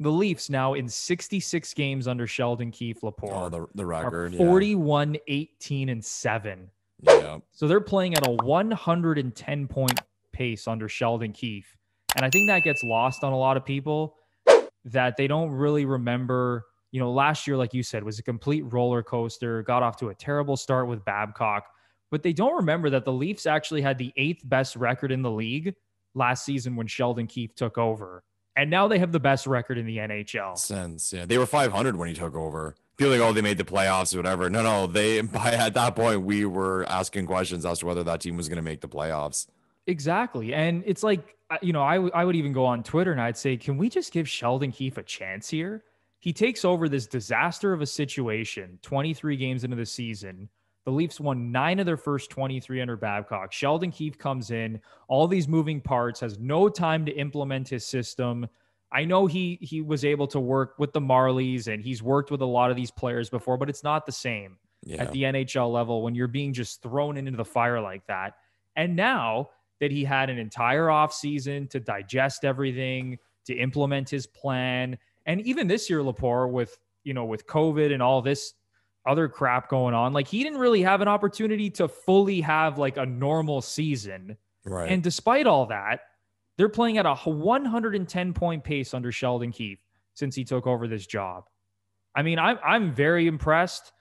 the Leafs now in 66 games under Sheldon Keefe Laporte. Oh, the, the record. 41, yeah. 18, and 7. Yeah. So they're playing at a 110 point pace under Sheldon Keefe. And I think that gets lost on a lot of people that they don't really remember. You know, last year, like you said, was a complete roller coaster, got off to a terrible start with Babcock. But they don't remember that the Leafs actually had the eighth best record in the league last season when Sheldon Keefe took over and now they have the best record in the NHL. Since yeah. They were 500 when he took over. Feeling, like, oh, they made the playoffs or whatever. No, no, they by at that point we were asking questions as to whether that team was going to make the playoffs. Exactly, and it's like uh, you know, I, w- I would even go on Twitter and I'd say, can we just give Sheldon Keefe a chance here? He takes over this disaster of a situation 23 games into the season the Leafs won nine of their first 23 under Babcock. Sheldon Keefe comes in, all these moving parts, has no time to implement his system. I know he he was able to work with the Marlies and he's worked with a lot of these players before, but it's not the same yeah. at the NHL level when you're being just thrown into the fire like that. And now that he had an entire offseason to digest everything, to implement his plan, and even this year Lapore with, you know, with COVID and all this other crap going on. Like he didn't really have an opportunity to fully have like a normal season. Right. And despite all that, they're playing at a 110 point pace under Sheldon Keith since he took over this job. I mean, I'm I'm very impressed.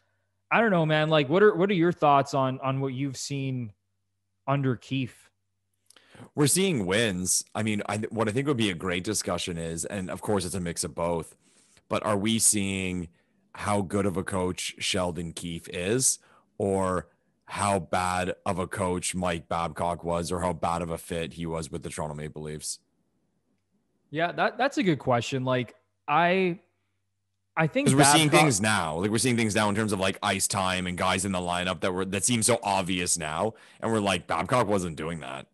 I don't know, man. Like, what are what are your thoughts on on what you've seen under Keith? We're seeing wins. I mean, I, what I think would be a great discussion is, and of course, it's a mix of both. But are we seeing how good of a coach Sheldon Keefe is or how bad of a coach Mike Babcock was or how bad of a fit he was with the Toronto Maple Leafs? Yeah, that that's a good question. Like I I think we're Babcock, seeing things now, like we're seeing things now in terms of like ice time and guys in the lineup that were that seem so obvious now, and we're like Babcock wasn't doing that.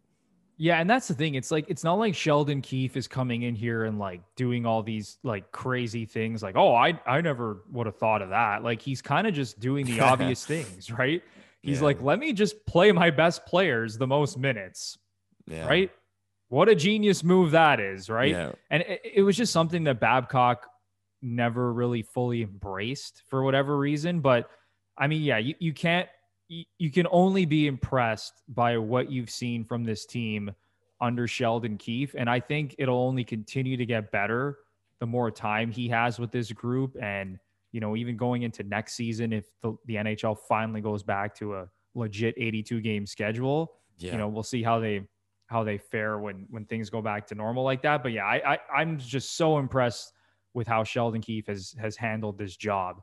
Yeah, and that's the thing. It's like it's not like Sheldon Keefe is coming in here and like doing all these like crazy things like, "Oh, I I never would have thought of that." Like he's kind of just doing the obvious things, right? He's yeah. like, "Let me just play my best players the most minutes." Yeah. Right? What a genius move that is, right? Yeah. And it, it was just something that Babcock never really fully embraced for whatever reason, but I mean, yeah, you, you can't you can only be impressed by what you've seen from this team under Sheldon Keefe. And I think it'll only continue to get better the more time he has with this group. And, you know, even going into next season, if the, the NHL finally goes back to a legit 82 game schedule, yeah. you know, we'll see how they, how they fare when, when things go back to normal like that. But yeah, I, I I'm just so impressed with how Sheldon Keefe has, has handled this job.